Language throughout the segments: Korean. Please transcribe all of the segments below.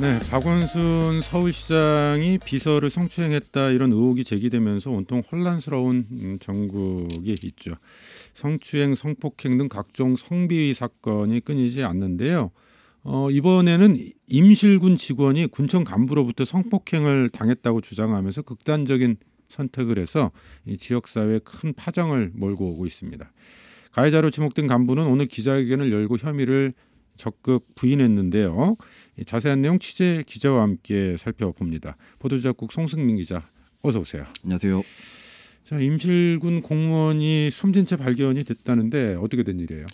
네, 박원순 서울시장이 비서를 성추행했다 이런 의혹이 제기되면서 온통 혼란스러운 음, 전국이 있죠. 성추행, 성폭행 등 각종 성비위 사건이 끊이지 않는데요. 어, 이번에는 임실군 직원이 군청 간부로부터 성폭행을 당했다고 주장하면서 극단적인 선택을 해서 이 지역사회에 큰 파장을 몰고 오고 있습니다. 가해자로 지목된 간부는 오늘 기자회견을 열고 혐의를 적극 부인했는데요. 자세한 내용 취재 기자와 함께 살펴봅니다. 보도자국 송승민 기자, 어서 오세요. 안녕하세요. 자, 임실군 공무원이 숨진 채 발견이 됐다는데 어떻게 된 일이에요?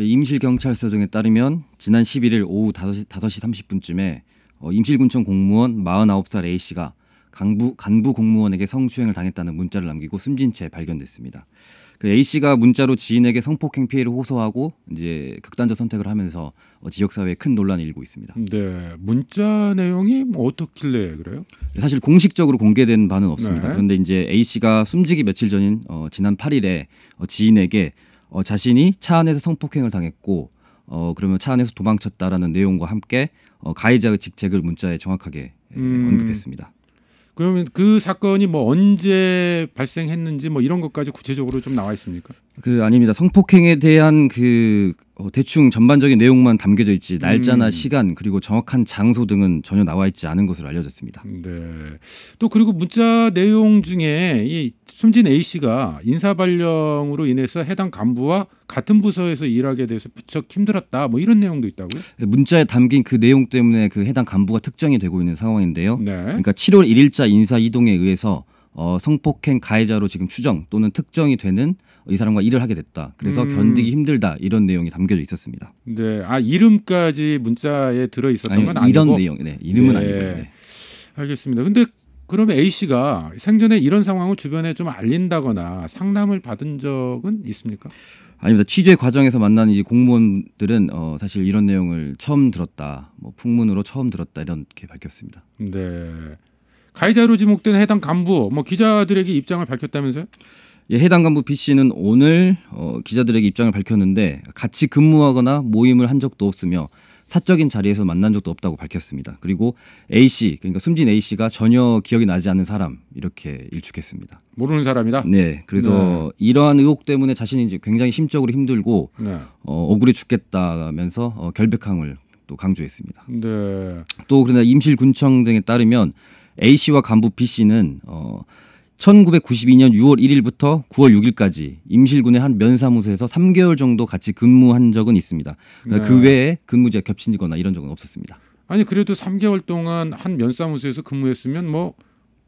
예, 임실 경찰서 등에 따르면 지난 11일 오후 5시, 5시 30분쯤에 어, 임실군청 공무원 49살 A 씨가 간부, 간부 공무원에게 성추행을 당했다는 문자를 남기고 숨진 채 발견됐습니다. 그 A 씨가 문자로 지인에게 성폭행 피해를 호소하고 이제 극단적 선택을 하면서 어, 지역 사회에 큰 논란이 일고 있습니다. 네, 문자 내용이 뭐 어떻길래 그래요? 사실 공식적으로 공개된 바는 없습니다. 네. 그런데 이제 A 씨가 숨지기 며칠 전인 어, 지난 8일에 어, 지인에게 어, 자신이 차 안에서 성폭행을 당했고 어, 그러면 차 안에서 도망쳤다라는 내용과 함께 어, 가해자의 직책을 문자에 정확하게 예, 음. 언급했습니다. 그러면 그 사건이 뭐 언제 발생했는지 뭐 이런 것까지 구체적으로 좀 나와 있습니까? 그 아닙니다. 성폭행에 대한 그 어, 대충 전반적인 내용만 담겨져 있지 날짜나 음. 시간 그리고 정확한 장소 등은 전혀 나와 있지 않은 것으로 알려졌습니다. 네. 또 그리고 문자 내용 중에 이 숨진 A 씨가 인사 발령으로 인해서 해당 간부와 같은 부서에서 일하게 돼서 부쩍 힘들었다 뭐 이런 내용도 있다고요? 네, 문자에 담긴 그 내용 때문에 그 해당 간부가 특정이 되고 있는 상황인데요. 네. 그러니까 7월 1일자 인사 이동에 의해서 어, 성폭행 가해자로 지금 추정 또는 특정이 되는 이 사람과 일을 하게 됐다. 그래서 음. 견디기 힘들다 이런 내용이 담겨져 있었습니다. 네, 아 이름까지 문자에 들어 있었던 아니, 건 아니고 이런 내용, 네, 이름은 네. 아니고요. 네. 알겠습니다. 근데 그러면 A 씨가 생전에 이런 상황을 주변에 좀 알린다거나 상담을 받은 적은 있습니까? 아닙니다. 취재 과정에서 만난 이 공무원들은 어, 사실 이런 내용을 처음 들었다, 뭐 풍문으로 처음 들었다 이렇게 밝혔습니다. 네. 가해자로 지목된 해당 간부 뭐 기자들에게 입장을 밝혔다면서요? 예, 해당 간부 B 씨는 오늘 어, 기자들에게 입장을 밝혔는데 같이 근무하거나 모임을 한 적도 없으며 사적인 자리에서 만난 적도 없다고 밝혔습니다. 그리고 A 씨 그러니까 숨진 A 씨가 전혀 기억이 나지 않는 사람 이렇게 일축했습니다. 모르는 사람이다. 네, 그래서 네. 이러한 의혹 때문에 자신이 이제 굉장히 심적으로 힘들고 네. 어, 억울해 죽겠다면서 어, 결백함을 또 강조했습니다. 네. 또 그러나 임실군청 등에 따르면 A 씨와 간부 B 씨는 어 1992년 6월 1일부터 9월 6일까지 임실군의 한 면사무소에서 3개월 정도 같이 근무한 적은 있습니다. 그러니까 네. 그 외에 근무지가 겹친거나 지 이런 적은 없었습니다. 아니 그래도 3개월 동안 한 면사무소에서 근무했으면 뭐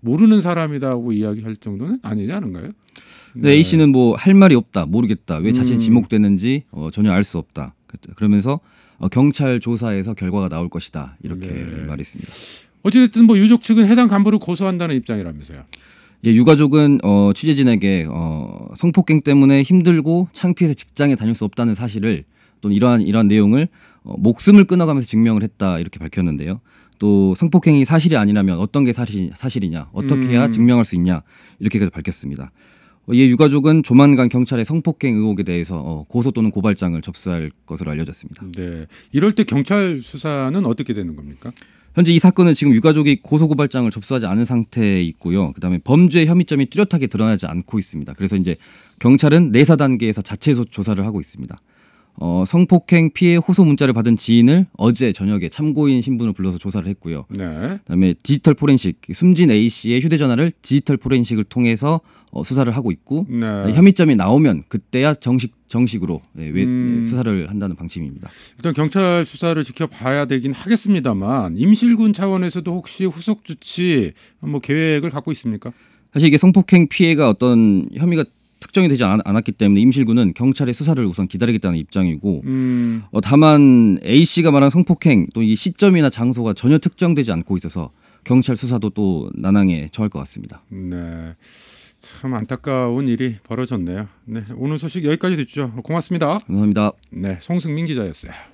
모르는 사람이다고 이야기할 정도는 아니지 않은가요? 네. A 씨는 뭐 할 말이 없다, 모르겠다, 왜 자신이 음. 지목되는지 어, 전혀 알 수 없다. 그러면서 어, 경찰 조사에서 결과가 나올 것이다 이렇게 네. 말했습니다. 어찌됐든 뭐 유족 측은 해당 간부를 고소한다는 입장이라면서요. 예, 유가족은 어, 취재진에게 어, 성폭행 때문에 힘들고 창피해서 직장에 다닐 수 없다는 사실을 또는 이러한 이러한 내용을 어, 목숨을 끊어가면서 증명을 했다 이렇게 밝혔는데요. 또 성폭행이 사실이 아니라면 어떤 게 사실, 사실이냐, 어떻게 해야 음. 증명할 수 있냐 이렇게까지 밝혔습니다. 어, 이 예, 유가족은 조만간 경찰에 성폭행 의혹에 대해서 어, 고소 또는 고발장을 접수할 것으로 알려졌습니다. 네, 이럴 때 경찰 수사는 어떻게 되는 겁니까? 현재 이 사건은 지금 유가족이 고소고발장을 접수하지 않은 상태에 있고요. 그다음에 범죄 혐의점이 뚜렷하게 드러나지 않고 있습니다. 그래서 이제 경찰은 내사 단계에서 자체 조사를 하고 있습니다. 어, 성폭행 피해 호소 문자를 받은 지인을 어제 저녁에 참고인 신분을 불러서 조사를 했고요. 네. 그다음에 디지털 포렌식 숨진 A 씨의 휴대전화를 디지털 포렌식을 통해서 어, 수사를 하고 있고 네. 혐의점이 나오면 그때야 정식 정식으로 네, 외, 음... 예, 수사를 한다는 방침입니다. 일단 경찰 수사를 지켜봐야 되긴 하겠습니다만 임실군 차원에서도 혹시 후속 조치 뭐 계획을 갖고 있습니까? 사실 이게 성폭행 피해가 어떤 혐의가 특정이 되지 않, 았기 때문에 임실군은 경찰의 수사를 우선 기다리겠다는 입장이고 음. 어, 다만 A 씨가 말한 성폭행 또 이 시점이나 장소가 전혀 특정되지 않고 있어서 경찰 수사도 또 난항에 처할 것 같습니다. 네. 참 안타까운 일이 벌어졌네요. 네, 오늘 소식 여기까지 듣죠. 고맙습니다. 감사합니다. 네, 송승민 기자였어요.